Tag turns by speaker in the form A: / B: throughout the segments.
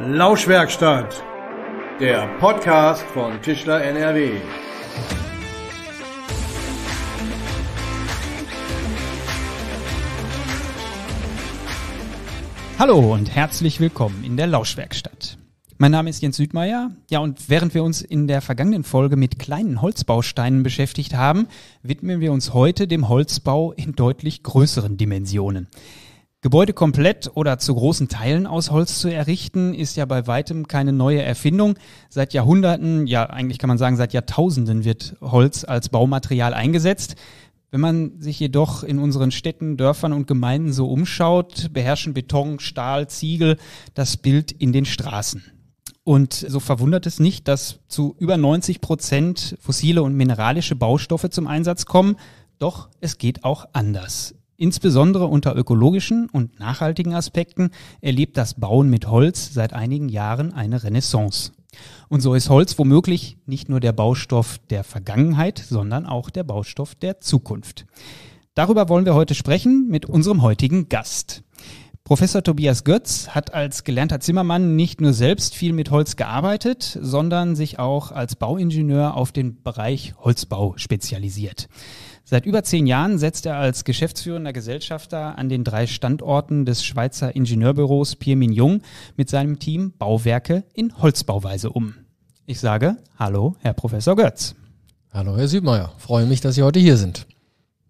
A: Lauschwerkstatt, der Podcast von Tischler NRW.
B: Hallo und herzlich willkommen in der Lauschwerkstatt. Mein Name ist Jens Südmeier. Ja, und während wir uns in der vergangenen Folge mit kleinen Holzbausteinen beschäftigt haben, widmen wir uns heute dem Holzbau in deutlich größeren Dimensionen. Gebäude komplett oder zu großen Teilen aus Holz zu errichten, ist ja bei weitem keine neue Erfindung. Seit Jahrhunderten, ja eigentlich kann man sagen, seit Jahrtausenden wird Holz als Baumaterial eingesetzt. Wenn man sich jedoch in unseren Städten, Dörfern und Gemeinden so umschaut, beherrschen Beton, Stahl, Ziegel das Bild in den Straßen. Und so verwundert es nicht, dass zu über 90 Prozent fossile und mineralische Baustoffe zum Einsatz kommen. Doch es geht auch anders. Insbesondere unter ökologischen und nachhaltigen Aspekten erlebt das Bauen mit Holz seit einigen Jahren eine Renaissance. Und so ist Holz womöglich nicht nur der Baustoff der Vergangenheit, sondern auch der Baustoff der Zukunft. Darüber wollen wir heute sprechen mit unserem heutigen Gast. Professor Tobias Götz hat als gelernter Zimmermann nicht nur selbst viel mit Holz gearbeitet, sondern sich auch als Bauingenieur auf den Bereich Holzbau spezialisiert. Seit über zehn Jahren setzt er als geschäftsführender Gesellschafter an den drei Standorten des Schweizer Ingenieurbüros Pirmin Jung mit seinem Team Bauwerke in Holzbauweise um. Ich sage Hallo, Herr Professor Götz.
A: Hallo, Herr Südmeier. Freue mich, dass Sie heute hier sind.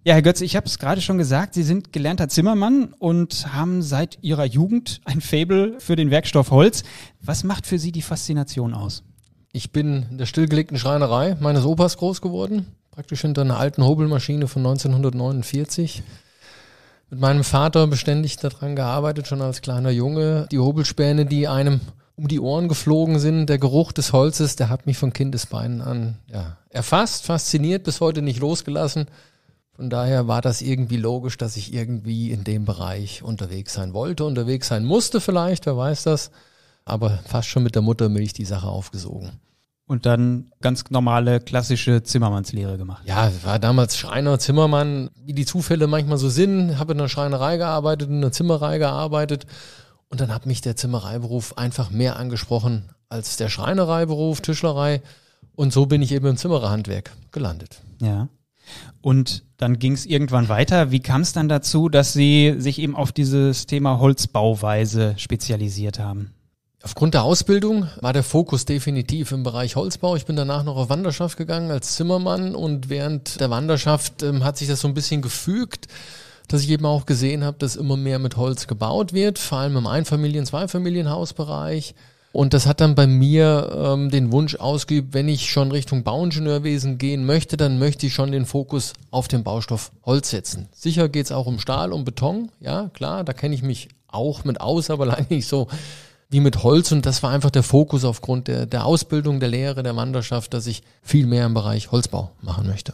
B: Ja, Herr Götz, ich habe es gerade schon gesagt, Sie sind gelernter Zimmermann und haben seit Ihrer Jugend ein Faible für den Werkstoff Holz. Was macht für Sie die Faszination aus? Ich bin in der stillgelegten Schreinerei meines Opas groß geworden praktisch hinter einer alten
A: Hobelmaschine von 1949. Mit meinem Vater beständig daran gearbeitet, schon als kleiner Junge. Die Hobelspäne, die einem um die Ohren geflogen sind, der Geruch des Holzes, der hat mich von Kindesbeinen an ja, erfasst, fasziniert, bis heute nicht losgelassen. Von daher war das irgendwie logisch, dass ich irgendwie in dem Bereich unterwegs sein wollte, unterwegs sein musste vielleicht, wer weiß das. Aber fast schon mit der Muttermilch die Sache aufgesogen und dann ganz normale klassische Zimmermannslehre gemacht. Ja, war damals Schreiner, Zimmermann, wie die Zufälle manchmal so sind, habe in einer Schreinerei gearbeitet, in einer Zimmerei gearbeitet und dann hat mich der Zimmereiberuf einfach mehr angesprochen als der
B: Schreinereiberuf, Tischlerei und so bin ich eben im Zimmererhandwerk gelandet. Ja. Und dann ging es irgendwann weiter. Wie kam es dann dazu, dass Sie sich eben auf dieses Thema Holzbauweise spezialisiert haben? Aufgrund der Ausbildung war der Fokus
A: definitiv im Bereich Holzbau. Ich bin danach noch auf Wanderschaft gegangen als Zimmermann und während der Wanderschaft ähm, hat sich das so ein bisschen gefügt, dass ich eben auch gesehen habe, dass immer mehr mit Holz gebaut wird, vor allem im Einfamilien-, Zweifamilienhausbereich. Und das hat dann bei mir ähm, den Wunsch ausgeübt, wenn ich schon Richtung Bauingenieurwesen gehen möchte, dann möchte ich schon den Fokus auf den Baustoff Holz setzen. Sicher geht's auch um Stahl, um Beton, ja klar, da kenne ich mich auch mit aus, aber leider nicht so wie mit Holz und das war einfach der Fokus aufgrund der, der Ausbildung, der Lehre, der Wanderschaft, dass ich viel mehr im Bereich
B: Holzbau machen möchte.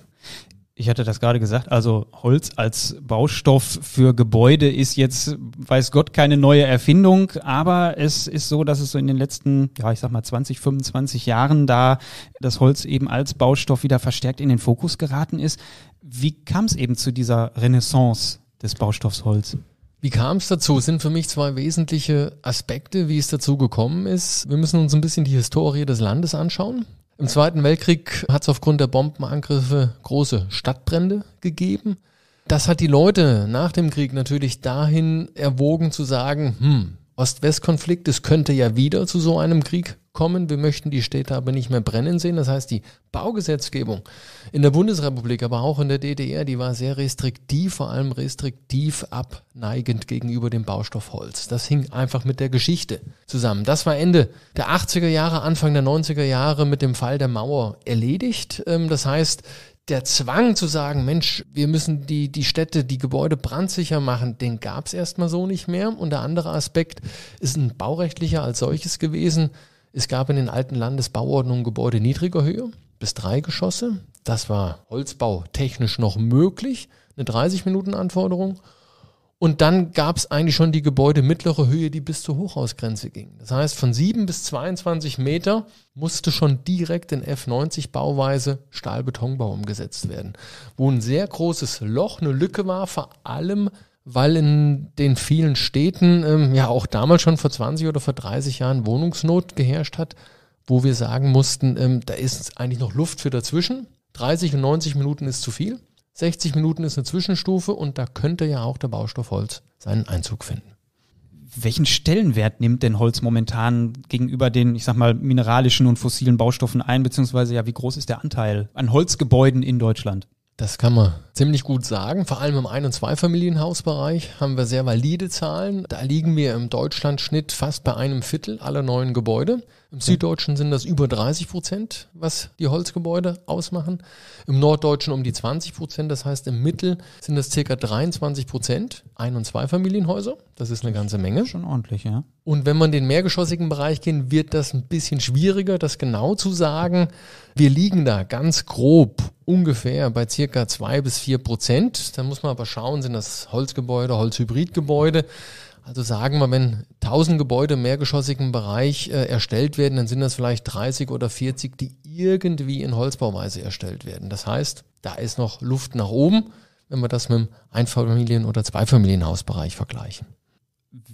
B: Ich hatte das gerade gesagt, also Holz als Baustoff für Gebäude ist jetzt, weiß Gott, keine neue Erfindung, aber es ist so, dass es so in den letzten, ja, ich sag mal 20, 25 Jahren da das Holz eben als Baustoff wieder verstärkt in den Fokus geraten ist. Wie kam es eben zu dieser Renaissance des Baustoffs Holz? Wie kam es dazu?
A: Sind für mich zwei wesentliche Aspekte, wie es dazu gekommen ist. Wir müssen uns ein bisschen die Historie des Landes anschauen. Im Zweiten Weltkrieg hat es aufgrund der Bombenangriffe große Stadtbrände gegeben. Das hat die Leute nach dem Krieg natürlich dahin erwogen zu sagen, hm, Ost-West-Konflikt, es könnte ja wieder zu so einem Krieg kommen. Wir möchten die Städte aber nicht mehr brennen sehen. Das heißt, die Baugesetzgebung in der Bundesrepublik, aber auch in der DDR, die war sehr restriktiv, vor allem restriktiv abneigend gegenüber dem Baustoff Holz. Das hing einfach mit der Geschichte zusammen. Das war Ende der 80er Jahre, Anfang der 90er Jahre mit dem Fall der Mauer erledigt. Ähm, das heißt, der Zwang zu sagen, Mensch, wir müssen die, die Städte, die Gebäude brandsicher machen, den gab es erstmal so nicht mehr. Und der andere Aspekt ist ein baurechtlicher als solches gewesen. Es gab in den alten Landesbauordnungen Gebäude niedriger Höhe bis drei Geschosse. Das war Holzbau technisch noch möglich, eine 30-Minuten-Anforderung. Und dann gab es eigentlich schon die Gebäude mittlere Höhe, die bis zur Hochhausgrenze gingen. Das heißt, von 7 bis 22 Meter musste schon direkt in F90-Bauweise Stahlbetonbau umgesetzt werden, wo ein sehr großes Loch, eine Lücke war, vor allem weil in den vielen Städten ähm, ja auch damals schon vor 20 oder vor 30 Jahren Wohnungsnot geherrscht hat, wo wir sagen mussten, ähm, da ist eigentlich noch Luft für dazwischen. 30 und 90 Minuten ist zu viel.
B: 60 Minuten ist eine Zwischenstufe und da könnte ja auch der Baustoff Holz seinen Einzug finden. Welchen Stellenwert nimmt denn Holz momentan gegenüber den, ich sag mal, mineralischen und fossilen Baustoffen ein, beziehungsweise ja, wie groß ist der Anteil an Holzgebäuden in Deutschland? Das kann man ziemlich gut sagen. Vor allem im Ein- und Zweifamilienhausbereich haben wir sehr valide Zahlen.
A: Da liegen wir im Deutschlandschnitt fast bei einem Viertel aller neuen Gebäude. Im Süddeutschen sind das über 30 Prozent, was die Holzgebäude ausmachen. Im Norddeutschen um die 20 Prozent. Das heißt, im Mittel sind das circa 23 Prozent Ein- und Zweifamilienhäuser. Das ist eine ganze Menge. Schon ordentlich, ja. Und wenn man den mehrgeschossigen Bereich gehen, wird das ein bisschen schwieriger, das genau zu sagen. Wir liegen da ganz grob ungefähr bei circa zwei bis vier Prozent. Da muss man aber schauen, sind das Holzgebäude, Holzhybridgebäude. Also sagen wir, wenn 1000 Gebäude im mehrgeschossigen Bereich äh, erstellt werden, dann sind das vielleicht 30 oder 40, die irgendwie in Holzbauweise erstellt werden. Das heißt, da ist noch Luft
B: nach oben, wenn wir das mit dem Einfamilien- oder Zweifamilienhausbereich vergleichen.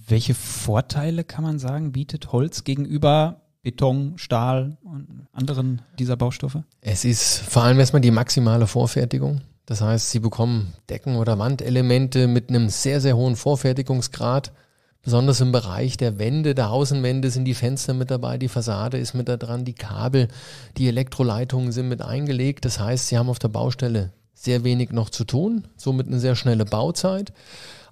B: Welche Vorteile kann man sagen, bietet Holz gegenüber Beton, Stahl und anderen dieser Baustoffe? Es
A: ist vor allem erstmal die maximale Vorfertigung. Das heißt, Sie bekommen Decken- oder Wandelemente mit einem sehr, sehr hohen Vorfertigungsgrad. Besonders im Bereich der Wände, der Außenwände sind die Fenster mit dabei, die Fassade ist mit da dran, die Kabel, die Elektroleitungen sind mit eingelegt. Das heißt, Sie haben auf der Baustelle sehr wenig noch zu tun, somit eine sehr schnelle Bauzeit.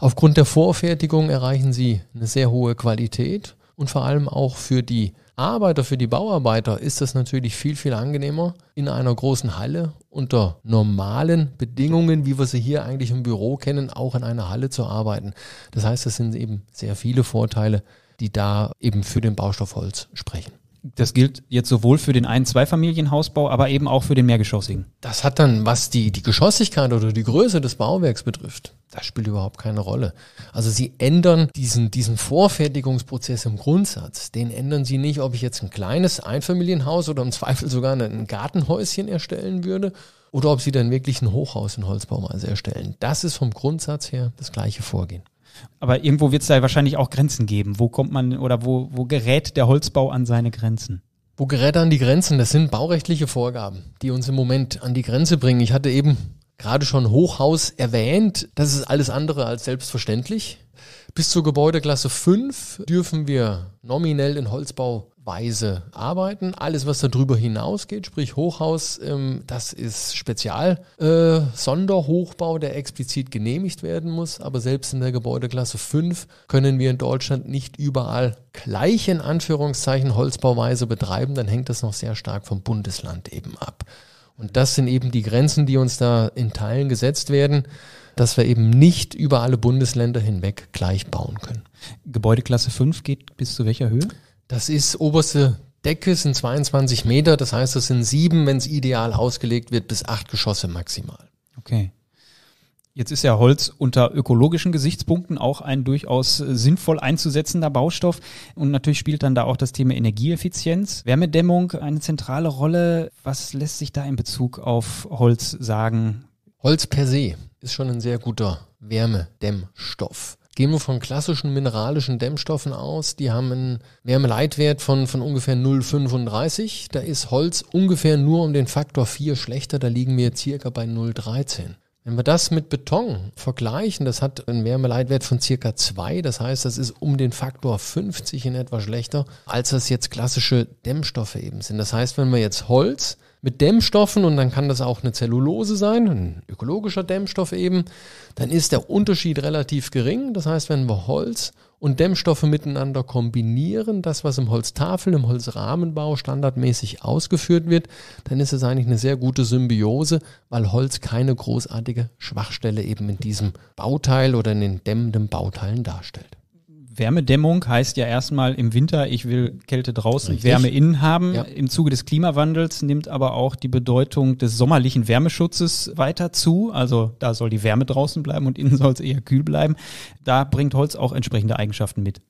A: Aufgrund der Vorfertigung erreichen sie eine sehr hohe Qualität und vor allem auch für die Arbeiter, für die Bauarbeiter ist das natürlich viel, viel angenehmer, in einer großen Halle unter normalen Bedingungen, wie wir sie hier eigentlich im Büro kennen, auch in einer Halle zu arbeiten. Das heißt, das sind eben
B: sehr viele Vorteile, die da eben für den Baustoff Holz sprechen das gilt jetzt sowohl für den ein einen Zweifamilienhausbau, aber eben auch für den mehrgeschossigen. Das hat dann, was die, die Geschossigkeit oder die Größe des Bauwerks betrifft, das spielt überhaupt keine Rolle. Also sie ändern diesen,
A: diesen Vorfertigungsprozess im Grundsatz. Den ändern sie nicht, ob ich jetzt ein kleines Einfamilienhaus oder im Zweifel sogar ein Gartenhäuschen erstellen würde oder ob sie dann wirklich ein Hochhaus
B: in Holzbaum also erstellen. Das ist vom Grundsatz her das gleiche Vorgehen. Aber irgendwo wird es da wahrscheinlich auch Grenzen geben. Wo kommt man oder wo, wo gerät der Holzbau an seine Grenzen? Wo gerät
A: er an die Grenzen? Das sind baurechtliche Vorgaben, die uns im Moment an die
B: Grenze bringen. Ich hatte eben gerade
A: schon Hochhaus erwähnt. Das ist alles andere als selbstverständlich. Bis zur Gebäudeklasse 5 dürfen wir nominell in Holzbauweise arbeiten. Alles, was darüber hinausgeht, sprich Hochhaus, ähm, das ist Spezial. Äh, Sonderhochbau, der explizit genehmigt werden muss. Aber selbst in der Gebäudeklasse 5 können wir in Deutschland nicht überall gleich in Anführungszeichen Holzbauweise betreiben. Dann hängt das noch sehr stark vom Bundesland eben ab. Und das sind eben die Grenzen, die uns da in Teilen gesetzt werden, dass wir eben nicht über alle Bundesländer hinweg gleich bauen können.
B: Gebäudeklasse 5 geht bis zu welcher Höhe?
A: Das ist oberste Decke, sind 22
B: Meter. Das heißt, das sind sieben, wenn es ideal ausgelegt wird, bis acht Geschosse maximal. Okay. Jetzt ist ja Holz unter ökologischen Gesichtspunkten auch ein durchaus äh, sinnvoll einzusetzender Baustoff. Und natürlich spielt dann da auch das Thema Energieeffizienz, Wärmedämmung eine zentrale Rolle. Was lässt sich da in Bezug auf Holz sagen? Holz per se ist schon ein sehr guter Wärmedämmstoff. Gehen wir von klassischen
A: mineralischen Dämmstoffen aus, die haben einen Wärmeleitwert von, von ungefähr 0,35. Da ist Holz ungefähr nur um den Faktor 4 schlechter, da liegen wir circa bei 0,13. Wenn wir das mit Beton vergleichen, das hat einen Wärmeleitwert von circa 2, das heißt, das ist um den Faktor 50 in etwa schlechter, als das jetzt klassische Dämmstoffe eben sind. Das heißt, wenn wir jetzt Holz mit Dämmstoffen und dann kann das auch eine Zellulose sein, ein ökologischer Dämmstoff eben, dann ist der Unterschied relativ gering. Das heißt, wenn wir Holz und Dämmstoffe miteinander kombinieren, das, was im Holztafel, im Holzrahmenbau standardmäßig ausgeführt wird, dann ist es eigentlich eine sehr gute Symbiose, weil Holz keine großartige Schwachstelle eben in diesem Bauteil oder in den dämmenden Bauteilen darstellt.
B: Wärmedämmung heißt ja erstmal im Winter, ich will Kälte draußen, Richtig. Wärme innen haben. Ja. Im Zuge des Klimawandels nimmt aber auch die Bedeutung des sommerlichen Wärmeschutzes weiter zu. Also da soll die Wärme draußen bleiben und innen soll es eher kühl bleiben. Da bringt Holz auch entsprechende Eigenschaften mit.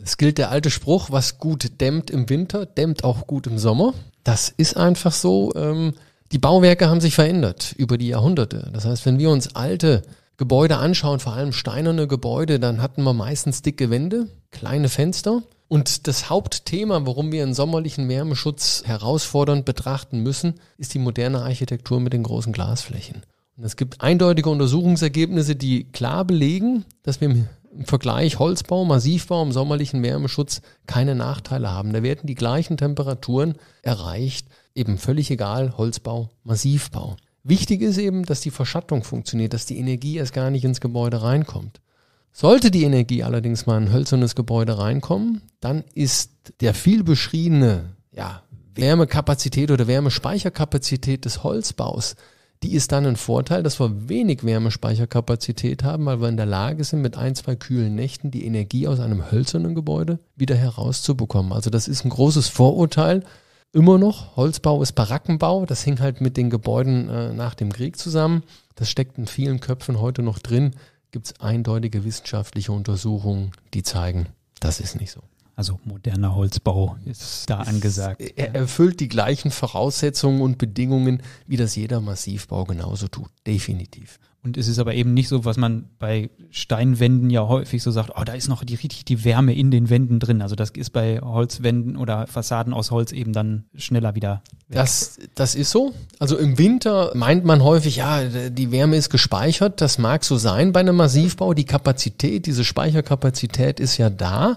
B: Es gilt der alte Spruch, was gut dämmt im Winter, dämmt auch gut im Sommer.
A: Das ist einfach so. Ähm, die Bauwerke haben sich verändert über die Jahrhunderte. Das heißt, wenn wir uns alte Gebäude anschauen, vor allem steinerne Gebäude, dann hatten wir meistens dicke Wände, kleine Fenster. Und das Hauptthema, warum wir einen sommerlichen Wärmeschutz herausfordernd betrachten müssen, ist die moderne Architektur mit den großen Glasflächen. Und es gibt eindeutige Untersuchungsergebnisse, die klar belegen, dass wir im Vergleich Holzbau, Massivbau im sommerlichen Wärmeschutz keine Nachteile haben. Da werden die gleichen Temperaturen erreicht, eben völlig egal Holzbau, Massivbau. Wichtig ist eben, dass die Verschattung funktioniert, dass die Energie erst gar nicht ins Gebäude reinkommt. Sollte die Energie allerdings mal in ein hölzernes Gebäude reinkommen, dann ist der viel beschriebene ja, Wärmekapazität oder Wärmespeicherkapazität des Holzbaus, die ist dann ein Vorteil, dass wir wenig Wärmespeicherkapazität haben, weil wir in der Lage sind, mit ein, zwei kühlen Nächten die Energie aus einem hölzernen Gebäude wieder herauszubekommen. Also das ist ein großes Vorurteil, immer noch. Holzbau ist Barackenbau. Das hing halt mit den Gebäuden äh, nach dem Krieg zusammen. Das steckt in vielen Köpfen heute noch drin. Gibt es eindeutige wissenschaftliche Untersuchungen, die
B: zeigen, das ist nicht so. Also moderner Holzbau
A: ist da angesagt. er erfüllt die gleichen Voraussetzungen und Bedingungen, wie das jeder Massivbau genauso tut. Definitiv.
B: Und es ist aber eben nicht so, was man bei Steinwänden ja häufig so sagt, oh, da ist noch die, richtig die Wärme in den Wänden drin. Also das ist bei Holzwänden oder Fassaden aus Holz eben dann schneller wieder.
A: Weg. Das, das ist so. Also im Winter meint man häufig, ja, die Wärme ist gespeichert. Das mag so sein bei einem Massivbau. Die Kapazität, diese Speicherkapazität ist ja da.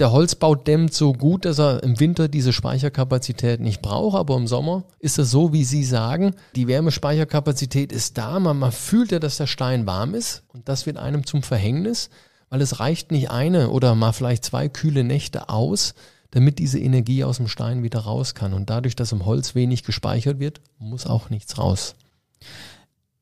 A: Der Holzbau dämmt so gut, dass er im Winter diese Speicherkapazität nicht braucht, aber im Sommer ist es so, wie Sie sagen, die Wärmespeicherkapazität ist da, man, man fühlt ja, dass der Stein warm ist und das wird einem zum Verhängnis, weil es reicht nicht eine oder mal vielleicht zwei kühle Nächte aus, damit diese Energie aus dem Stein wieder raus kann. Und
B: dadurch, dass im Holz wenig gespeichert wird, muss auch nichts raus.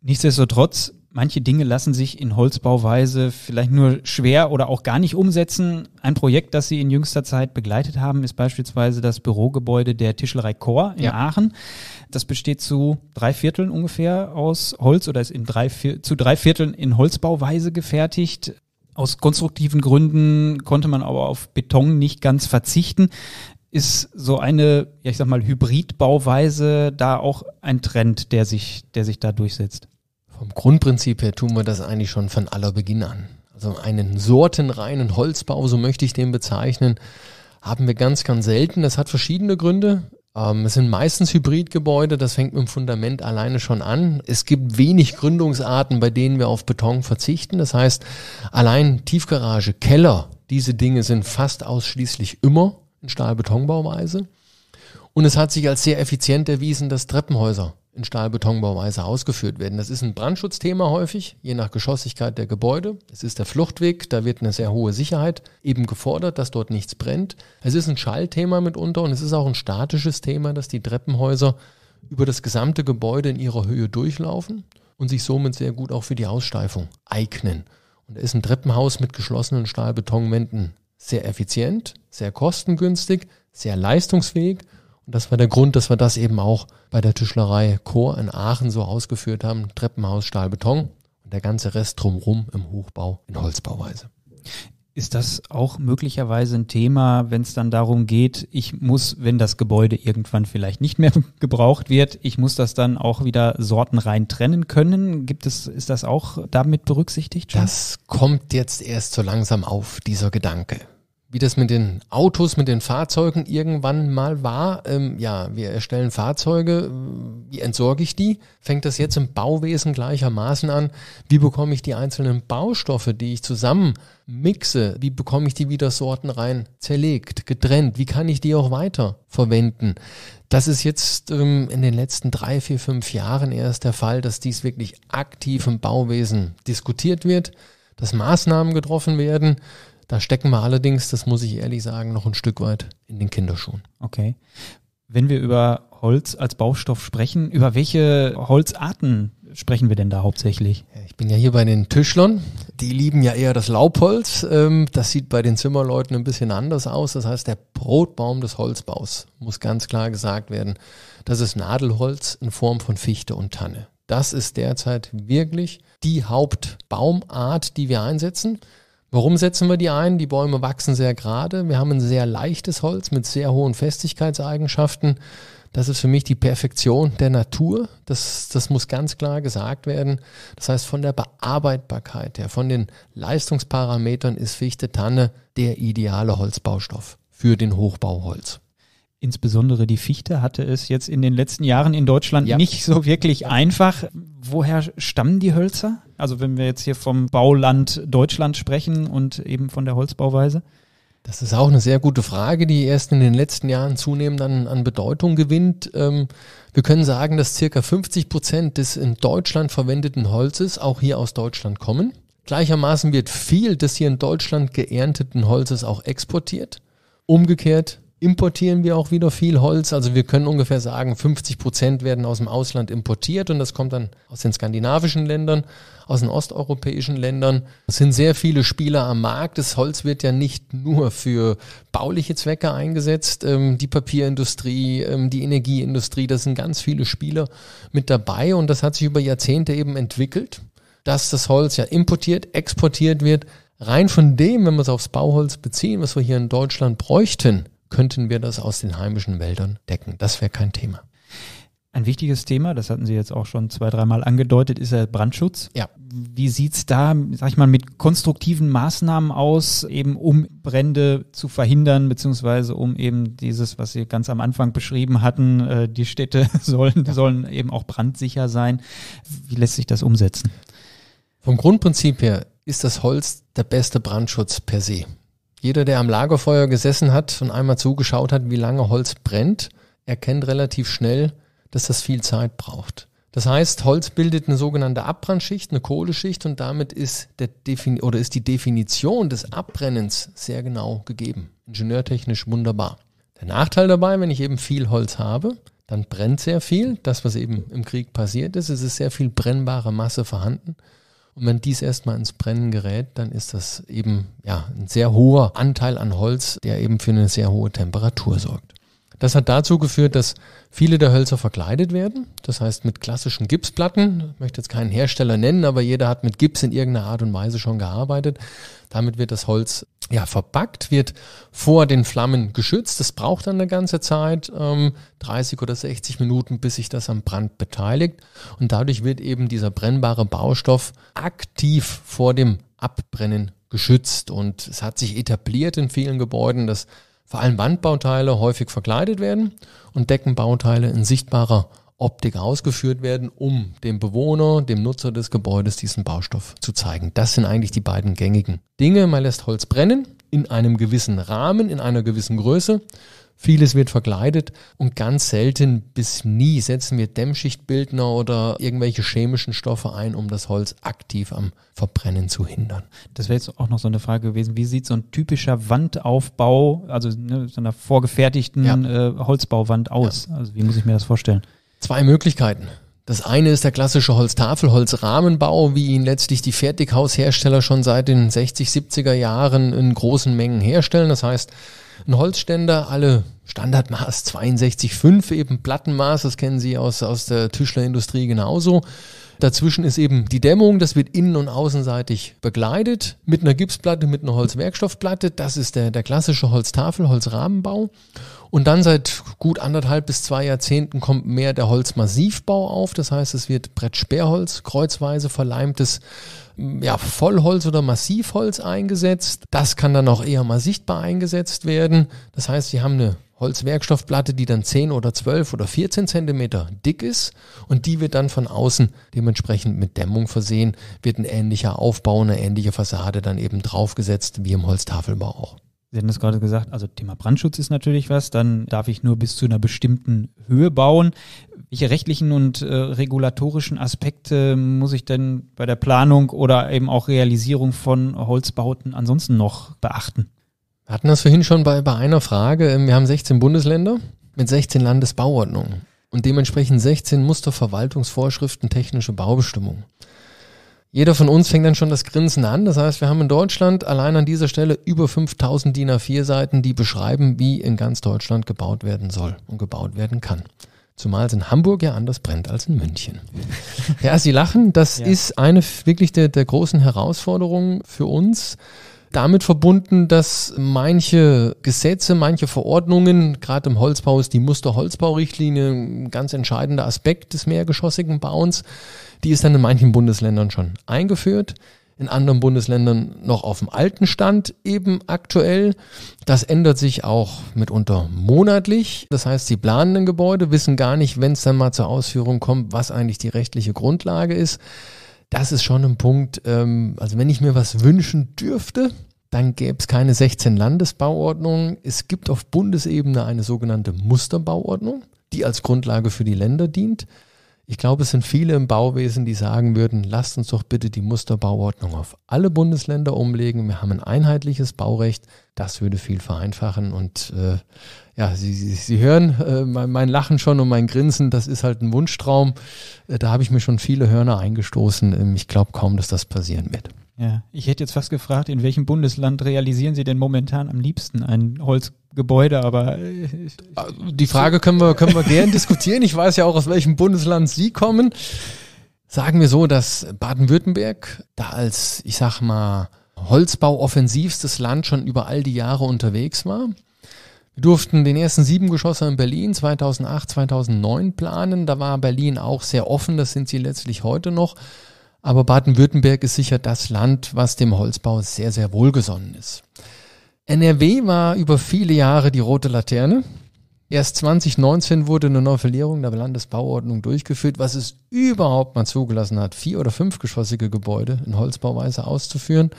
B: Nichtsdestotrotz manche Dinge lassen sich in Holzbauweise vielleicht nur schwer oder auch gar nicht umsetzen. Ein Projekt, das Sie in jüngster Zeit begleitet haben, ist beispielsweise das Bürogebäude der Tischlerei Chor in ja. Aachen. Das besteht zu drei Vierteln ungefähr aus Holz oder ist in drei, zu drei Vierteln in Holzbauweise gefertigt. Aus konstruktiven Gründen konnte man aber auf Beton nicht ganz verzichten ist so eine, ja, ich sag mal, Hybridbauweise da auch ein Trend, der sich, der sich da durchsetzt?
A: Vom Grundprinzip her tun wir das eigentlich schon von aller Beginn an. Also einen sortenreinen Holzbau, so möchte ich den bezeichnen, haben wir ganz, ganz selten. Das hat verschiedene Gründe. Ähm, es sind meistens Hybridgebäude, das fängt mit dem Fundament alleine schon an. Es gibt wenig Gründungsarten, bei denen wir auf Beton verzichten. Das heißt, allein Tiefgarage, Keller, diese Dinge sind fast ausschließlich immer in Stahlbetonbauweise. Und es hat sich als sehr effizient erwiesen, dass Treppenhäuser in Stahlbetonbauweise ausgeführt werden. Das ist ein Brandschutzthema häufig, je nach Geschossigkeit der Gebäude. Es ist der Fluchtweg, da wird eine sehr hohe Sicherheit eben gefordert, dass dort nichts brennt. Es ist ein Schallthema mitunter und es ist auch ein statisches Thema, dass die Treppenhäuser über das gesamte Gebäude in ihrer Höhe durchlaufen und sich somit sehr gut auch für die Aussteifung eignen. Und da ist ein Treppenhaus mit geschlossenen Stahlbetonwänden sehr effizient, sehr kostengünstig, sehr leistungsfähig und das war der Grund, dass wir das eben auch bei der Tischlerei Chor in Aachen so ausgeführt haben. Treppenhaus, Stahl, Beton und der ganze Rest drumherum im Hochbau in Holzbauweise.
B: Ist das auch möglicherweise ein Thema, wenn es dann darum geht, ich muss, wenn das Gebäude irgendwann vielleicht nicht mehr gebraucht wird, ich muss das dann auch wieder sortenrein trennen können? Gibt es, ist das auch damit berücksichtigt? Schon? Das kommt jetzt erst so langsam auf, dieser Gedanke
A: wie das mit den Autos, mit den Fahrzeugen irgendwann mal war. Ähm, ja, wir erstellen Fahrzeuge. Wie entsorge ich die? Fängt das jetzt im Bauwesen gleichermaßen an? Wie bekomme ich die einzelnen Baustoffe, die ich zusammen mixe? Wie bekomme ich die wieder Sorten rein? Zerlegt, getrennt. Wie kann ich die auch weiter verwenden? Das ist jetzt ähm, in den letzten drei, vier, fünf Jahren erst der Fall, dass dies wirklich aktiv im Bauwesen diskutiert wird, dass Maßnahmen getroffen werden da stecken wir
B: allerdings, das muss ich ehrlich sagen, noch ein Stück weit in den Kinderschuhen. Okay. Wenn wir über Holz als Baustoff sprechen, über welche Holzarten sprechen wir denn da hauptsächlich? Ich bin ja hier bei den Tischlern. Die lieben ja eher das Laubholz. Ähm, das sieht bei den
A: Zimmerleuten ein bisschen anders aus. Das heißt, der Brotbaum des Holzbaus muss ganz klar gesagt werden. Das ist Nadelholz in Form von Fichte und Tanne. Das ist derzeit wirklich die Hauptbaumart, die wir einsetzen. Warum setzen wir die ein? Die Bäume wachsen sehr gerade. Wir haben ein sehr leichtes Holz mit sehr hohen Festigkeitseigenschaften. Das ist für mich die Perfektion der Natur. Das, das muss ganz klar gesagt werden. Das heißt, von der Bearbeitbarkeit her, von den Leistungsparametern ist Fichte Tanne
B: der ideale Holzbaustoff für den Hochbauholz. Insbesondere die Fichte hatte es jetzt in den letzten Jahren in Deutschland ja. nicht so wirklich einfach woher stammen die Hölzer? Also wenn wir jetzt hier vom Bauland Deutschland sprechen und eben von der Holzbauweise? Das ist auch eine sehr gute Frage, die erst in den letzten Jahren zunehmend an, an Bedeutung
A: gewinnt. Ähm, wir können sagen, dass circa 50 Prozent des in Deutschland verwendeten Holzes auch hier aus Deutschland kommen. Gleichermaßen wird viel des hier in Deutschland geernteten Holzes auch exportiert. Umgekehrt importieren wir auch wieder viel Holz. Also wir können ungefähr sagen, 50 Prozent werden aus dem Ausland importiert und das kommt dann aus den skandinavischen Ländern, aus den osteuropäischen Ländern. Es sind sehr viele Spieler am Markt. Das Holz wird ja nicht nur für bauliche Zwecke eingesetzt. Ähm, die Papierindustrie, ähm, die Energieindustrie, das sind ganz viele Spieler mit dabei und das hat sich über Jahrzehnte eben entwickelt, dass das Holz ja importiert, exportiert wird. Rein von dem, wenn wir es aufs Bauholz
B: beziehen, was wir hier in Deutschland bräuchten, könnten wir das aus den heimischen Wäldern decken. Das wäre kein Thema. Ein wichtiges Thema, das hatten Sie jetzt auch schon zwei, dreimal angedeutet, ist der Brandschutz. Ja. Wie sieht es da, sag ich mal, mit konstruktiven Maßnahmen aus, eben um Brände zu verhindern, beziehungsweise um eben dieses, was Sie ganz am Anfang beschrieben hatten, äh, die Städte sollen, ja. sollen eben auch brandsicher sein. Wie lässt sich das umsetzen? Vom Grundprinzip her ist das Holz der beste Brandschutz per se.
A: Jeder, der am Lagerfeuer gesessen hat und einmal zugeschaut hat, wie lange Holz brennt, erkennt relativ schnell, dass das viel Zeit braucht. Das heißt, Holz bildet eine sogenannte Abbrandschicht, eine Kohleschicht und damit ist, der Defin oder ist die Definition des Abbrennens sehr genau gegeben. Ingenieurtechnisch wunderbar. Der Nachteil dabei, wenn ich eben viel Holz habe, dann brennt sehr viel. Das, was eben im Krieg passiert ist, es ist sehr viel brennbare Masse vorhanden. Und wenn dies erstmal ins Brennen gerät, dann ist das eben ja, ein sehr hoher Anteil an Holz, der eben für eine sehr hohe Temperatur sorgt. Das hat dazu geführt, dass viele der Hölzer verkleidet werden, das heißt mit klassischen Gipsplatten. Ich möchte jetzt keinen Hersteller nennen, aber jeder hat mit Gips in irgendeiner Art und Weise schon gearbeitet. Damit wird das Holz ja verpackt, wird vor den Flammen geschützt. Das braucht dann eine ganze Zeit, ähm, 30 oder 60 Minuten, bis sich das am Brand beteiligt. Und dadurch wird eben dieser brennbare Baustoff aktiv vor dem Abbrennen geschützt. Und es hat sich etabliert in vielen Gebäuden, dass vor allem Wandbauteile häufig verkleidet werden und Deckenbauteile in sichtbarer Optik ausgeführt werden, um dem Bewohner, dem Nutzer des Gebäudes diesen Baustoff zu zeigen. Das sind eigentlich die beiden gängigen Dinge. Man lässt Holz brennen in einem gewissen Rahmen, in einer gewissen Größe Vieles wird verkleidet und ganz selten bis nie setzen wir Dämmschichtbildner oder irgendwelche chemischen Stoffe ein, um das
B: Holz aktiv am Verbrennen zu hindern. Das wäre jetzt auch noch so eine Frage gewesen. Wie sieht so ein typischer Wandaufbau, also ne, so einer vorgefertigten ja. äh, Holzbauwand aus? Ja. Also wie muss ich mir das vorstellen? Zwei Möglichkeiten. Das eine ist der klassische Holztafel-Holzrahmenbau,
A: wie ihn letztlich die Fertighaushersteller schon seit den 60, 70er Jahren in großen Mengen herstellen. Das heißt, ein Holzständer, alle Standardmaß 62,5 eben Plattenmaß, das kennen Sie aus, aus der Tischlerindustrie genauso. Dazwischen ist eben die Dämmung, das wird innen- und außenseitig begleitet mit einer Gipsplatte, mit einer Holzwerkstoffplatte. Das ist der, der klassische Holztafel, Holzrahmenbau. Und dann seit gut anderthalb bis zwei Jahrzehnten kommt mehr der Holzmassivbau auf. Das heißt, es wird Brettsperrholz kreuzweise verleimtes ja, Vollholz oder Massivholz eingesetzt. Das kann dann auch eher mal sichtbar eingesetzt werden. Das heißt, sie haben eine Holzwerkstoffplatte, die dann 10 oder 12 oder 14 Zentimeter dick ist und die wird dann von außen dementsprechend mit Dämmung versehen, wird ein ähnlicher Aufbau, eine ähnliche Fassade dann eben draufgesetzt wie im Holztafelbau auch.
B: Sie haben das gerade gesagt, also Thema Brandschutz ist natürlich was, dann darf ich nur bis zu einer bestimmten Höhe bauen. Welche rechtlichen und äh, regulatorischen Aspekte muss ich denn bei der Planung oder eben auch Realisierung von Holzbauten ansonsten noch beachten? Wir hatten das vorhin schon bei, bei einer Frage. Ähm, wir haben 16 Bundesländer mit 16 Landesbauordnungen
A: und dementsprechend 16 Musterverwaltungsvorschriften technische Baubestimmungen. Jeder von uns fängt dann schon das Grinsen an. Das heißt, wir haben in Deutschland allein an dieser Stelle über 5000 DIN A4 Seiten, die beschreiben, wie in ganz Deutschland gebaut werden soll und gebaut werden kann. Zumal es in Hamburg ja anders brennt als in München. ja, Sie lachen. Das ja. ist eine wirklich der, der großen Herausforderungen für uns damit verbunden, dass manche Gesetze, manche Verordnungen, gerade im Holzbau ist die Musterholzbaurichtlinie ein ganz entscheidender Aspekt des mehrgeschossigen Bauens, die ist dann in manchen Bundesländern schon eingeführt, in anderen Bundesländern noch auf dem alten Stand eben aktuell. Das ändert sich auch mitunter monatlich. Das heißt, die planenden Gebäude wissen gar nicht, wenn es dann mal zur Ausführung kommt, was eigentlich die rechtliche Grundlage ist das ist schon ein Punkt, ähm, also wenn ich mir was wünschen dürfte, dann gäbe es keine 16 Landesbauordnungen. Es gibt auf Bundesebene eine sogenannte Musterbauordnung, die als Grundlage für die Länder dient. Ich glaube, es sind viele im Bauwesen, die sagen würden, lasst uns doch bitte die Musterbauordnung auf alle Bundesländer umlegen. Wir haben ein einheitliches Baurecht. Das würde viel vereinfachen. Und äh, ja, Sie, Sie, Sie hören äh, mein, mein, Lachen schon und mein Grinsen, das ist halt ein Wunschtraum. Äh, da habe ich mir schon viele Hörner eingestoßen. Ähm, ich glaube kaum, dass das passieren wird.
B: Ja, ich hätte jetzt fast gefragt, in welchem Bundesland realisieren Sie denn momentan am liebsten ein Holz? Gebäude, aber. Äh, die Frage können wir, können wir gern
A: diskutieren. Ich weiß ja auch, aus welchem Bundesland Sie kommen. Sagen wir so, dass Baden-Württemberg da als, ich sag mal, Holzbauoffensivstes Land schon über all die Jahre unterwegs war. Wir durften den ersten Siebengeschosser in Berlin 2008, 2009 planen. Da war Berlin auch sehr offen. Das sind sie letztlich heute noch. Aber Baden-Württemberg ist sicher das Land, was dem Holzbau sehr, sehr wohlgesonnen ist. NRW war über viele Jahre die rote Laterne. Erst 2019 wurde eine Novellierung der Landesbauordnung durchgeführt, was es überhaupt mal zugelassen hat, vier- oder fünfgeschossige Gebäude in Holzbauweise auszuführen.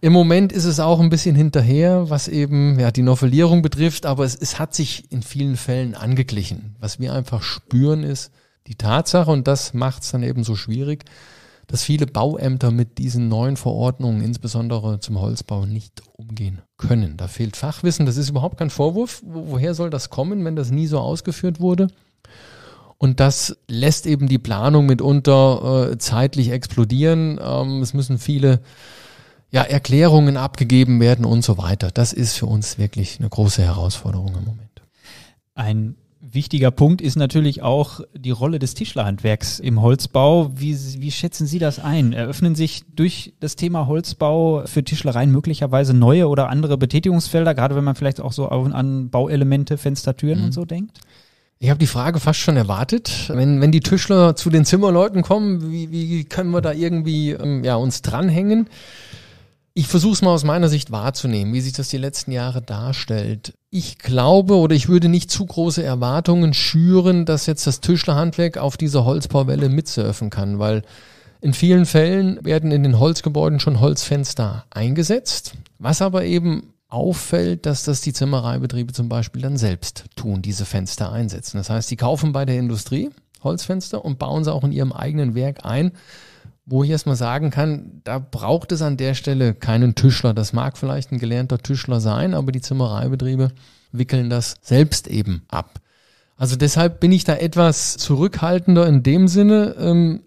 A: Im Moment ist es auch ein bisschen hinterher, was eben ja, die Novellierung betrifft, aber es, es hat sich in vielen Fällen angeglichen. Was wir einfach spüren ist die Tatsache, und das macht es dann eben so schwierig, dass viele Bauämter mit diesen neuen Verordnungen, insbesondere zum Holzbau, nicht umgehen können. Da fehlt Fachwissen. Das ist überhaupt kein Vorwurf. Woher soll das kommen, wenn das nie so ausgeführt wurde? Und das lässt eben die Planung mitunter äh, zeitlich explodieren. Ähm, es müssen viele ja, Erklärungen abgegeben werden und so weiter. Das ist für uns wirklich eine große Herausforderung
B: im Moment. Ein Wichtiger Punkt ist natürlich auch die Rolle des Tischlerhandwerks im Holzbau. Wie, wie schätzen Sie das ein? Eröffnen sich durch das Thema Holzbau für Tischlereien möglicherweise neue oder andere Betätigungsfelder, gerade wenn man vielleicht auch so an Bauelemente, Fenstertüren mhm. und so denkt? Ich habe die Frage fast schon erwartet. Wenn, wenn die Tischler zu den Zimmerleuten kommen, wie, wie können wir da
A: irgendwie ähm, ja, uns dranhängen? Ich versuche es mal aus meiner Sicht wahrzunehmen, wie sich das die letzten Jahre darstellt. Ich glaube oder ich würde nicht zu große Erwartungen schüren, dass jetzt das Tischlerhandwerk auf dieser Holzbauwelle mitsurfen kann, weil in vielen Fällen werden in den Holzgebäuden schon Holzfenster eingesetzt, was aber eben auffällt, dass das die Zimmereibetriebe zum Beispiel dann selbst tun, diese Fenster einsetzen. Das heißt, sie kaufen bei der Industrie Holzfenster und bauen sie auch in ihrem eigenen Werk ein wo ich erstmal sagen kann, da braucht es an der Stelle keinen Tischler. Das mag vielleicht ein gelernter Tischler sein, aber die Zimmereibetriebe wickeln das selbst eben ab. Also deshalb bin ich da etwas zurückhaltender in dem Sinne, ähm,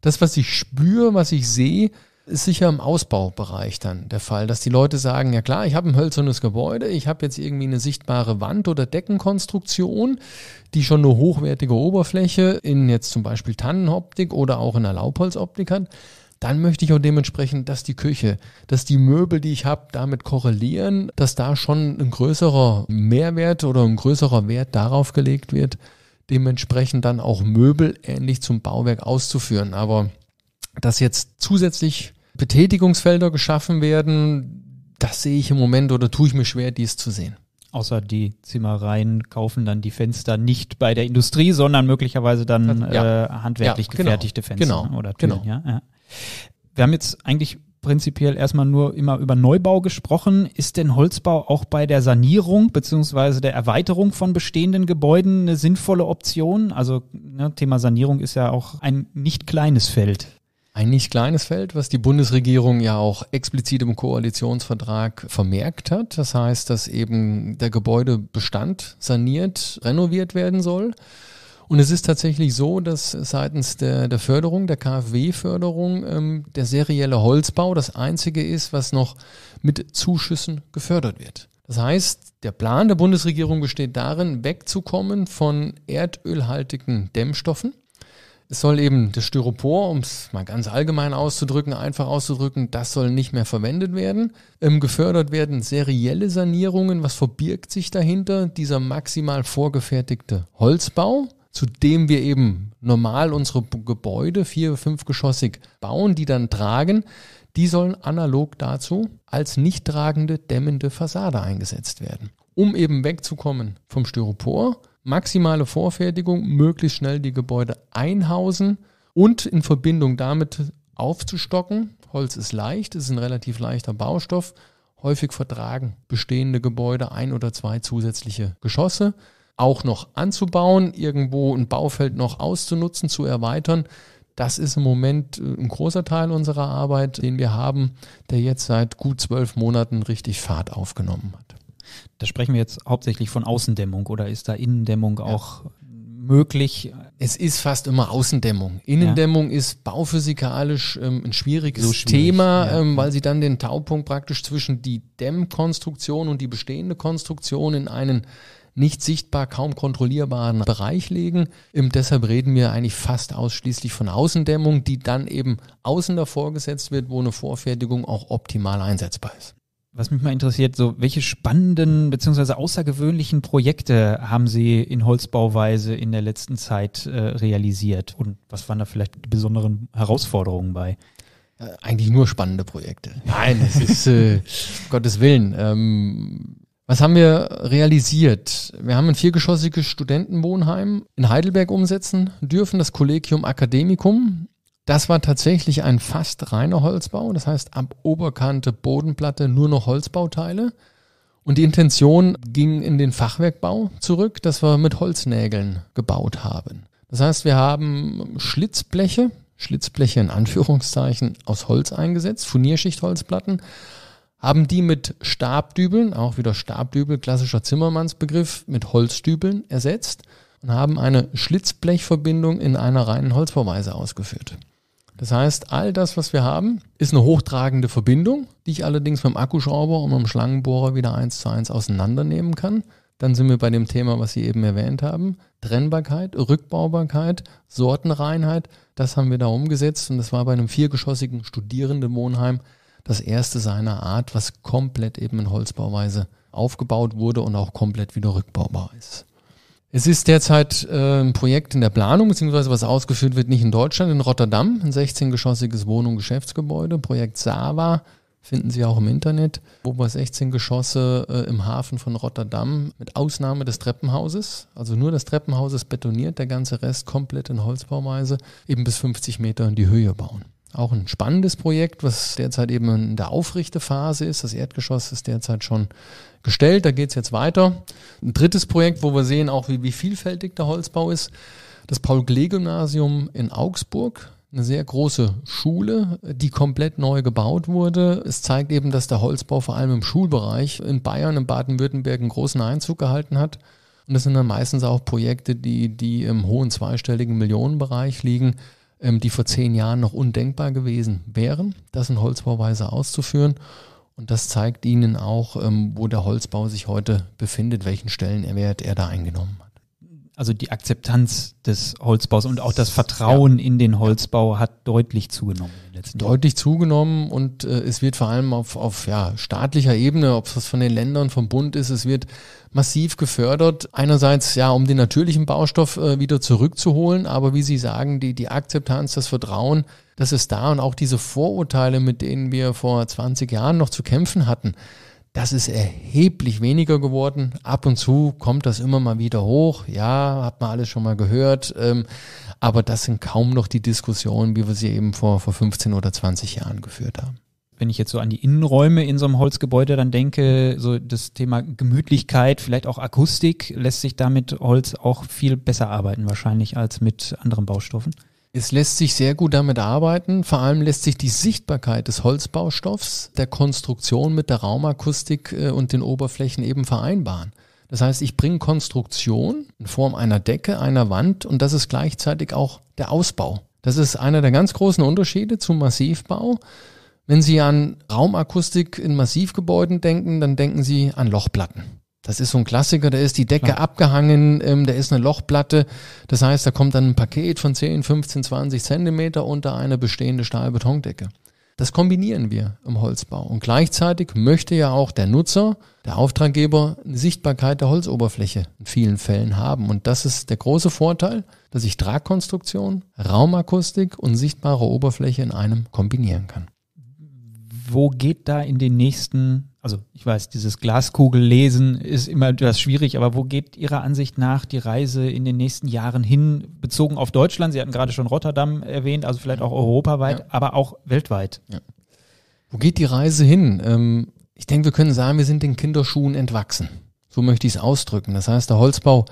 A: das, was ich spüre, was ich sehe, ist sicher im Ausbaubereich dann der Fall, dass die Leute sagen, ja klar, ich habe ein hölzernes Gebäude, ich habe jetzt irgendwie eine sichtbare Wand oder Deckenkonstruktion, die schon eine hochwertige Oberfläche in jetzt zum Beispiel Tannenoptik oder auch in der Laubholzoptik hat, dann möchte ich auch dementsprechend, dass die Küche, dass die Möbel, die ich habe, damit korrelieren, dass da schon ein größerer Mehrwert oder ein größerer Wert darauf gelegt wird, dementsprechend dann auch Möbel ähnlich zum Bauwerk auszuführen. Aber dass jetzt
B: zusätzlich Betätigungsfelder geschaffen werden, das sehe ich im Moment oder tue ich mir schwer, dies zu sehen. Außer die Zimmereien kaufen dann die Fenster nicht bei der Industrie, sondern möglicherweise dann ja. äh, handwerklich ja, genau, gefertigte Fenster genau, oder Türen. Genau. Ja, ja. Wir haben jetzt eigentlich prinzipiell erstmal nur immer über Neubau gesprochen. Ist denn Holzbau auch bei der Sanierung beziehungsweise der Erweiterung von bestehenden Gebäuden eine sinnvolle Option? Also ne, Thema Sanierung ist ja auch ein nicht kleines Feld. Ein nicht kleines Feld, was die Bundesregierung ja auch explizit im Koalitionsvertrag vermerkt hat.
A: Das heißt, dass eben der Gebäudebestand saniert, renoviert werden soll. Und es ist tatsächlich so, dass seitens der, der Förderung, der KfW-Förderung, ähm, der serielle Holzbau das einzige ist, was noch mit Zuschüssen gefördert wird. Das heißt, der Plan der Bundesregierung besteht darin, wegzukommen von erdölhaltigen Dämmstoffen es soll eben das Styropor, um es mal ganz allgemein auszudrücken, einfach auszudrücken, das soll nicht mehr verwendet werden. Ähm, gefördert werden serielle Sanierungen. Was verbirgt sich dahinter? Dieser maximal vorgefertigte Holzbau, zu dem wir eben normal unsere Gebäude vier-, fünfgeschossig bauen, die dann tragen. Die sollen analog dazu als nicht tragende, dämmende Fassade eingesetzt werden. Um eben wegzukommen vom Styropor maximale Vorfertigung, möglichst schnell die Gebäude einhausen und in Verbindung damit aufzustocken. Holz ist leicht, ist ein relativ leichter Baustoff. Häufig vertragen bestehende Gebäude ein oder zwei zusätzliche Geschosse. Auch noch anzubauen, irgendwo ein Baufeld noch auszunutzen, zu erweitern, das ist im Moment äh, ein großer Teil
B: unserer Arbeit, den wir haben, der jetzt seit gut zwölf Monaten richtig Fahrt aufgenommen hat. Da sprechen wir jetzt hauptsächlich von Außendämmung oder ist da Innendämmung ja. auch möglich? Es ist fast immer Außendämmung. Innendämmung ja. ist bauphysikalisch ähm,
A: ein schwieriges so schwierig, Thema, ja. ähm, weil sie dann den Taupunkt praktisch zwischen die Dämmkonstruktion und die bestehende Konstruktion in einen nicht sichtbar, kaum kontrollierbaren Bereich legen. Ähm, deshalb reden wir eigentlich fast ausschließlich von Außendämmung, die dann eben außen davor gesetzt wird, wo eine Vorfertigung auch optimal einsetzbar ist
B: was mich mal interessiert, so welche spannenden bzw. außergewöhnlichen Projekte haben Sie in Holzbauweise in der letzten Zeit äh, realisiert und was waren da vielleicht die besonderen Herausforderungen bei? Äh, eigentlich nur spannende Projekte. Nein, es ist äh, Gottes Willen. Ähm,
A: was haben wir realisiert? Wir haben ein viergeschossiges Studentenwohnheim in Heidelberg umsetzen dürfen, das Collegium Academicum. Das war tatsächlich ein fast reiner Holzbau, das heißt ab Oberkante Bodenplatte nur noch Holzbauteile. Und die Intention ging in den Fachwerkbau zurück, dass wir mit Holznägeln gebaut haben. Das heißt, wir haben Schlitzbleche, Schlitzbleche in Anführungszeichen aus Holz eingesetzt, Furnierschichtholzplatten, haben die mit Stabdübeln, auch wieder Stabdübel, klassischer Zimmermannsbegriff, mit Holzdübeln ersetzt und haben eine Schlitzblechverbindung in einer reinen Holzbauweise ausgeführt. Das heißt, all das, was wir haben, ist eine hochtragende Verbindung, die ich allerdings beim Akkuschrauber und beim Schlangenbohrer wieder eins zu eins auseinandernehmen kann. Dann sind wir bei dem Thema, was Sie eben erwähnt haben. Trennbarkeit, Rückbaubarkeit, Sortenreinheit. Das haben wir da umgesetzt und das war bei einem viergeschossigen Studierendenwohnheim das erste seiner Art, was komplett eben in Holzbauweise aufgebaut wurde und auch komplett wieder rückbaubar ist. Es ist derzeit äh, ein Projekt in der Planung, beziehungsweise was ausgeführt wird, nicht in Deutschland, in Rotterdam, ein 16-geschossiges Wohnung- und Geschäftsgebäude, Projekt Sava, finden Sie auch im Internet, wo bei 16 Geschosse äh, im Hafen von Rotterdam, mit Ausnahme des Treppenhauses, also nur das Treppenhaus ist betoniert, der ganze Rest komplett in Holzbauweise, eben bis 50 Meter in die Höhe bauen. Auch ein spannendes Projekt, was derzeit eben in der Aufrichtephase ist. Das Erdgeschoss ist derzeit schon gestellt. Da geht's jetzt weiter. Ein drittes Projekt, wo wir sehen auch, wie, wie vielfältig der Holzbau ist. Das paul glee gymnasium in Augsburg eine sehr große Schule, die komplett neu gebaut wurde. Es zeigt eben, dass der Holzbau vor allem im Schulbereich in Bayern, in Baden-Württemberg einen großen Einzug gehalten hat. Und das sind dann meistens auch Projekte, die, die im hohen zweistelligen Millionenbereich liegen ähm, die vor zehn Jahren noch undenkbar gewesen wären, das in Holzbauweise auszuführen. Und das zeigt Ihnen auch, ähm, wo der
B: Holzbau sich heute befindet, welchen Stellenwert er da eingenommen hat also die Akzeptanz des Holzbaus und auch das Vertrauen ja. in den Holzbau hat deutlich zugenommen. deutlich
A: Jahren. zugenommen und äh, es wird vor allem auf, auf ja, staatlicher Ebene, ob es von den Ländern, vom Bund ist, es wird massiv gefördert. Einerseits ja, um den natürlichen Baustoff äh, wieder zurückzuholen, aber wie Sie sagen, die, die Akzeptanz, das Vertrauen, das ist da und auch diese Vorurteile, mit denen wir vor 20 Jahren noch zu kämpfen hatten das ist erheblich weniger geworden. Ab und zu kommt das immer mal wieder hoch. Ja, hat man alles schon mal gehört. Ähm, aber das sind kaum noch die Diskussionen, wie wir sie eben vor, vor 15 oder 20 Jahren geführt haben
B: wenn ich jetzt so an die Innenräume in so einem Holzgebäude dann denke, so das Thema Gemütlichkeit, vielleicht auch Akustik, lässt sich damit Holz auch viel besser arbeiten wahrscheinlich als mit anderen Baustoffen. Es lässt sich sehr gut damit arbeiten. Vor allem lässt sich
A: die Sichtbarkeit des Holzbaustoffs, der Konstruktion mit der Raumakustik äh, und den Oberflächen eben vereinbaren. Das heißt, ich bringe Konstruktion in Form einer Decke, einer Wand und das ist gleichzeitig auch der Ausbau. Das ist einer der ganz großen Unterschiede zum Massivbau. Wenn Sie an Raumakustik in Massivgebäuden denken, dann denken Sie an Lochplatten. Das ist so ein Klassiker, da ist die Decke Klar. abgehangen, ähm, da ist eine Lochplatte. Das heißt, da kommt dann ein Paket von 10, 15, 20 Zentimeter unter eine bestehende Stahlbetondecke. Das kombinieren wir im Holzbau. Und gleichzeitig möchte ja auch der Nutzer, der Auftraggeber, eine Sichtbarkeit der Holzoberfläche in vielen Fällen haben. Und das ist der große Vorteil, dass ich Tragkonstruktion, Raumakustik und sichtbare Oberfläche in einem kombinieren
B: kann wo geht da in den nächsten, also ich weiß, dieses Glaskugellesen ist immer etwas schwierig, aber wo geht Ihrer Ansicht nach die Reise in den nächsten Jahren hin, bezogen auf Deutschland? Sie hatten gerade schon Rotterdam erwähnt, also vielleicht auch europaweit, ja. aber auch weltweit. Ja.
A: Wo geht die Reise hin? Ähm, ich denke, wir können sagen, wir sind den Kinderschuhen entwachsen. So möchte ich es ausdrücken. Das heißt, der Holzbau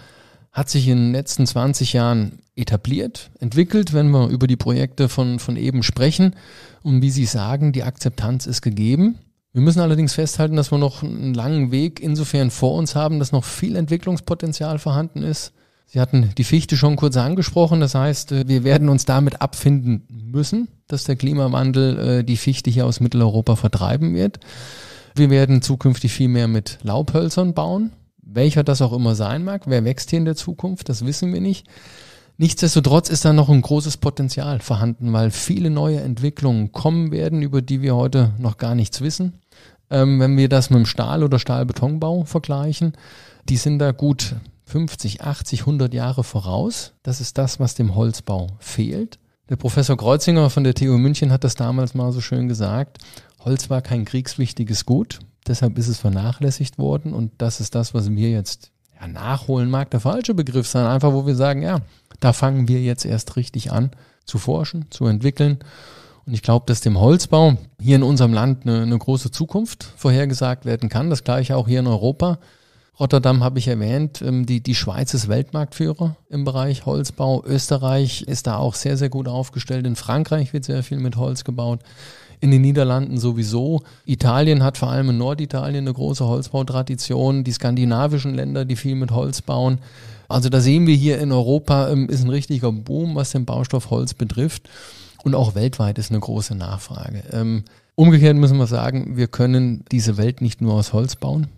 A: hat sich in den letzten 20 Jahren etabliert, entwickelt, wenn wir über die Projekte von, von eben sprechen. Und wie Sie sagen, die Akzeptanz ist gegeben. Wir müssen allerdings festhalten, dass wir noch einen langen Weg insofern vor uns haben, dass noch viel Entwicklungspotenzial vorhanden ist. Sie hatten die Fichte schon kurz angesprochen. Das heißt, äh, wir werden uns damit abfinden müssen, dass der Klimawandel äh, die Fichte hier aus Mitteleuropa vertreiben wird. Wir werden zukünftig viel mehr mit Laubhölzern bauen, welcher das auch immer sein mag, wer wächst hier in der Zukunft, das wissen wir nicht. Nichtsdestotrotz ist da noch ein großes Potenzial vorhanden, weil viele neue Entwicklungen kommen werden, über die wir heute noch gar nichts wissen. Ähm, wenn wir das mit dem Stahl- oder Stahlbetonbau vergleichen, die sind da gut 50, 80, 100 Jahre voraus. Das ist das, was dem Holzbau fehlt. Der Professor Kreuzinger von der TU München hat das damals mal so schön gesagt. Holz war kein kriegswichtiges Gut deshalb ist es vernachlässigt worden und das ist das, was wir jetzt ja, nachholen mag der falsche Begriff sein, einfach wo wir sagen, ja, da fangen wir jetzt erst richtig an zu forschen, zu entwickeln. Und ich glaube, dass dem Holzbau hier in unserem Land eine, eine große Zukunft vorhergesagt werden kann. Das gleiche auch hier in Europa. Rotterdam habe ich erwähnt, ähm, die, die Schweiz ist Weltmarktführer im Bereich Holzbau. Österreich ist da auch sehr, sehr gut aufgestellt. In Frankreich wird sehr viel mit Holz gebaut in den Niederlanden sowieso. Italien hat vor allem in Norditalien eine große Holzbautradition, die skandinavischen Länder, die viel mit Holz bauen. Also da sehen wir hier in Europa ähm, ist ein richtiger Boom, was den Baustoff Holz betrifft. Und auch weltweit ist eine große Nachfrage. Ähm, umgekehrt müssen wir sagen, wir können diese Welt nicht nur aus Holz bauen.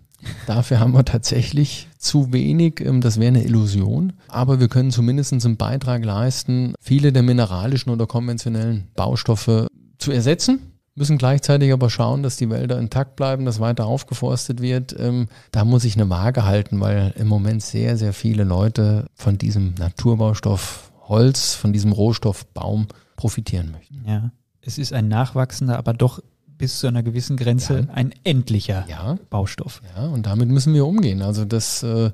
A: Dafür haben wir tatsächlich zu wenig. Ähm, das wäre eine Illusion. Aber wir können zumindest einen Beitrag leisten, viele der mineralischen oder konventionellen Baustoffe zu ersetzen müssen gleichzeitig aber schauen, dass die Wälder intakt bleiben, dass weiter aufgeforstet wird. Ähm, da muss ich eine Waage halten, weil im Moment sehr, sehr viele Leute von diesem Naturbaustoff Holz, von diesem Rohstoff Baum profitieren möchten.
B: Ja, es ist ein nachwachsender, aber doch bis zu einer gewissen Grenze ja. ein endlicher ja. Baustoff. Ja, und
A: damit müssen wir umgehen. Also das, äh,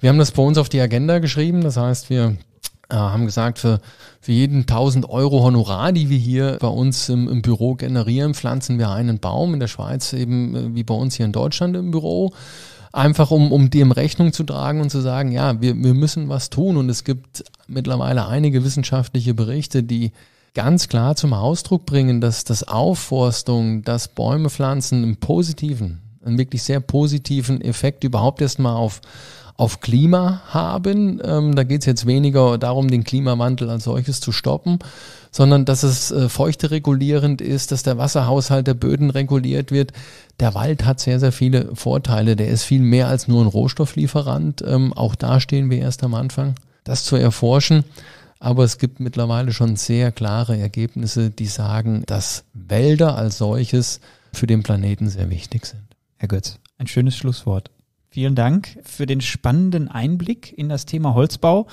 A: wir haben das bei uns auf die Agenda geschrieben. Das heißt, wir äh, haben gesagt, für, für jeden 1000 Euro Honorar, die wir hier bei uns im, im, Büro generieren, pflanzen wir einen Baum in der Schweiz eben äh, wie bei uns hier in Deutschland im Büro. Einfach um, um dem Rechnung zu tragen und zu sagen, ja, wir, wir müssen was tun. Und es gibt mittlerweile einige wissenschaftliche Berichte, die ganz klar zum Ausdruck bringen, dass das Aufforstung, dass Bäume pflanzen einen positiven, einen wirklich sehr positiven Effekt überhaupt erstmal auf, auf Klima haben. Ähm, da geht es jetzt weniger darum, den Klimawandel als solches zu stoppen, sondern dass es äh, feuchte regulierend ist, dass der Wasserhaushalt der Böden reguliert wird. Der Wald hat sehr, sehr viele Vorteile. Der ist viel mehr als nur ein Rohstofflieferant. Ähm, auch da stehen wir erst am Anfang, das zu erforschen. Aber es gibt mittlerweile schon sehr klare Ergebnisse, die sagen, dass Wälder als solches für den Planeten sehr wichtig sind. Herr Götz, ein schönes Schlusswort.
B: Vielen Dank für den spannenden Einblick in das Thema Holzbau.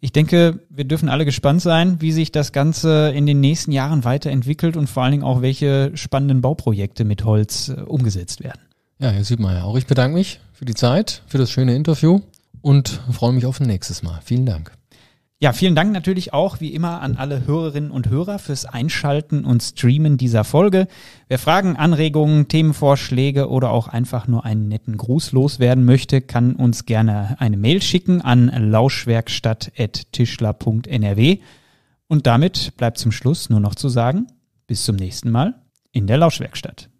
B: Ich denke, wir dürfen alle gespannt sein, wie sich das Ganze in den nächsten Jahren weiterentwickelt und vor allen Dingen auch, welche spannenden Bauprojekte mit Holz äh, umgesetzt werden.
A: Ja, hier sieht man ja auch.
B: Ich bedanke mich
A: für die Zeit, für das schöne Interview und freue mich auf ein nächstes Mal. Vielen Dank.
B: Ja, vielen Dank natürlich auch wie immer an alle Hörerinnen und Hörer fürs Einschalten und Streamen dieser Folge. Wer Fragen, Anregungen, Themenvorschläge oder auch einfach nur einen netten Gruß loswerden möchte, kann uns gerne eine Mail schicken an lauschwerkstatt.tischler.nrw. Und damit bleibt zum Schluss nur noch zu sagen, bis zum nächsten Mal in der Lauschwerkstatt.